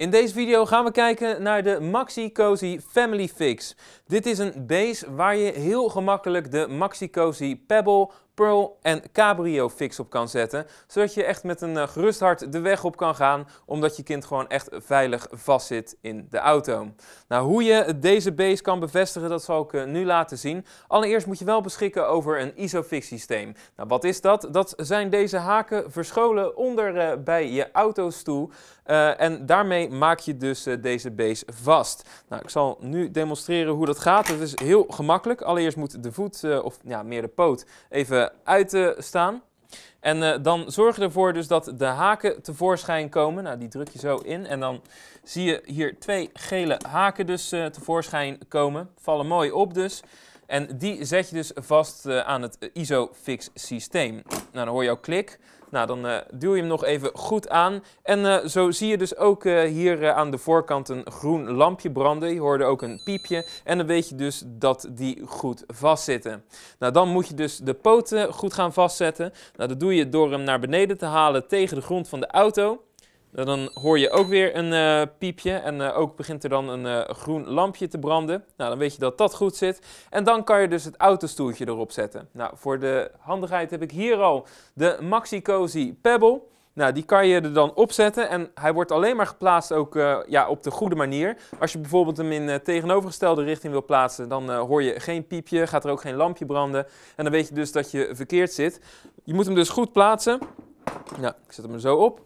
In deze video gaan we kijken naar de Maxi Cozy Family Fix. Dit is een base waar je heel gemakkelijk de Maxi Cozy Pebble, en Cabrio fix op kan zetten. Zodat je echt met een eh, gerust hart de weg op kan gaan, omdat je kind gewoon echt veilig vastzit in de auto. Nou, hoe je deze base kan bevestigen, dat zal ik eh, nu laten zien. Allereerst moet je wel beschikken over een ISOFIX systeem. Nou, wat is dat? Dat zijn deze haken verscholen onder eh, bij je autostoel. Uh, en daarmee maak je dus deze base vast. Nou, ik zal nu demonstreren hoe dat gaat. Het is heel gemakkelijk. Allereerst moet de voet, of ja, meer de poot, even uit te staan. En eh, dan zorg je ervoor dus dat de haken tevoorschijn komen. Nou, die druk je zo in en dan zie je hier twee gele haken dus eh, tevoorschijn komen. Vallen mooi op dus. En die zet je dus vast eh, aan het ISOFix systeem. Nou, dan hoor je ook klik. Nou, dan eh, duw je hem nog even goed aan. En eh, zo zie je dus ook hier aan de voorkant een groen lampje branden. Je hoorde ook een piepje. En dan weet je dus dat die goed vastzitten. Nou, dan moet je dus de poten goed gaan vastzetten. Nou, dat doe je door hem naar beneden te halen tegen de grond van de auto. Eh, dan hoor je ook weer een eh, piepje en eh, ook begint er dan een groen lampje te branden. Nou, dan weet je dat dat goed zit. En dan kan je dus het autostoeltje erop zetten. Nou, voor de handigheid heb ik hier al de Maxi Cozy Pebble. Nou, die kan je er dan opzetten en hij wordt alleen maar geplaatst ook ja, op de goede manier. Als je bijvoorbeeld hem in uh, tegenovergestelde richting wil plaatsen, dan hoor je geen piepje, gaat er ook geen lampje branden. En dan weet je dus dat je verkeerd zit. Je moet hem dus goed plaatsen. Nou, ik zet hem zo op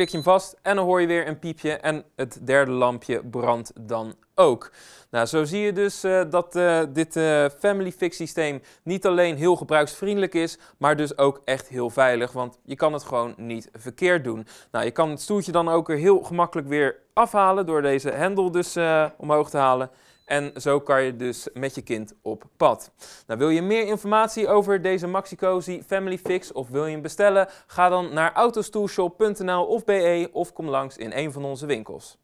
klik je hem vast en dan hoor je weer een piepje en het derde lampje brandt dan ook. Nou, zo zie je dus eh, dat eh, dit uh, Family Fix systeem niet alleen heel gebruiksvriendelijk is, maar dus ook echt heel veilig, want je kan het gewoon niet verkeerd doen. Nou, je kan het stoeltje dan ook heel gemakkelijk weer afhalen door deze hendel dus omhoog te halen. En zo kan je dus met je kind op pad. Nou, wil je meer informatie over deze Maxicozy Family Fix of wil je hem bestellen? Ga dan naar autostoelshop.nl of BE of kom langs in een van onze winkels.